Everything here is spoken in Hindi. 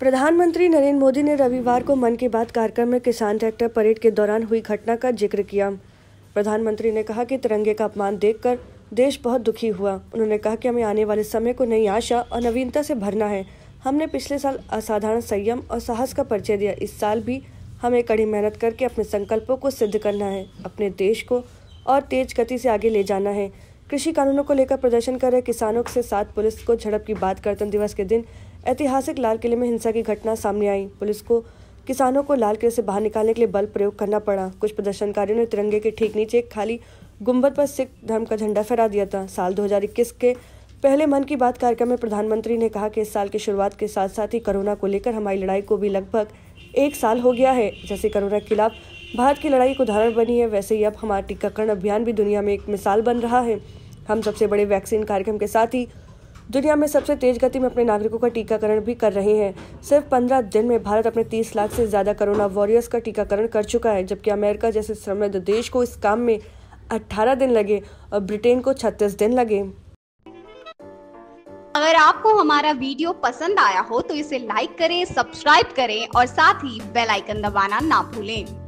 प्रधानमंत्री नरेंद्र मोदी ने रविवार को मन की बात कार्यक्रम में किसान ट्रैक्टर परेड के दौरान हुई घटना का जिक्र किया प्रधानमंत्री ने कहा कि तिरंगे का अपमान देखकर देश बहुत दुखी हुआ उन्होंने कहा कि हमें आने वाले समय को नई आशा और नवीनता से भरना है हमने पिछले साल असाधारण संयम और साहस का परिचय दिया इस साल भी हमें कड़ी मेहनत करके अपने संकल्पों को सिद्ध करना है अपने देश को और तेज गति से आगे ले जाना है कृषि कानूनों को लेकर प्रदर्शन कर रहे किसानों से साथ पुलिस को झड़प की बात गणतंत्र दिवस के दिन ऐतिहासिक लाल किले में हिंसा की घटना सामने आई पुलिस को किसानों को लाल किले से बाहर निकालने के लिए बल प्रयोग करना पड़ा कुछ प्रदर्शनकारियों ने तिरंगे के ठीक नीचे एक खाली गुम्बद पर सिख धर्म का झंडा फहरा दिया था साल 2021 के पहले मन की बात कार्यक्रम में प्रधानमंत्री ने कहा कि इस साल की शुरुआत के साथ साथ ही कोरोना को लेकर हमारी लड़ाई को भी लगभग एक साल हो गया है जैसे कोरोना के खिलाफ भारत की लड़ाई एक उदाहरण बनी है वैसे ही अब हमारा टीकाकरण अभियान भी दुनिया में एक मिसाल बन रहा है हम सबसे बड़े वैक्सीन कार्यक्रम के साथ ही दुनिया में सबसे तेज गति में अपने नागरिकों का टीकाकरण भी कर रहे हैं सिर्फ पंद्रह दिन में भारत अपने तीस लाख से ज्यादा कोरोना वॉरियर्स का टीकाकरण कर चुका है जबकि अमेरिका जैसे समृद्ध देश को इस काम में अठारह दिन लगे और ब्रिटेन को छत्तीस दिन लगे अगर आपको हमारा वीडियो पसंद आया हो तो इसे लाइक करें सब्सक्राइब करें और साथ ही बेल आइकन दबाना ना भूलें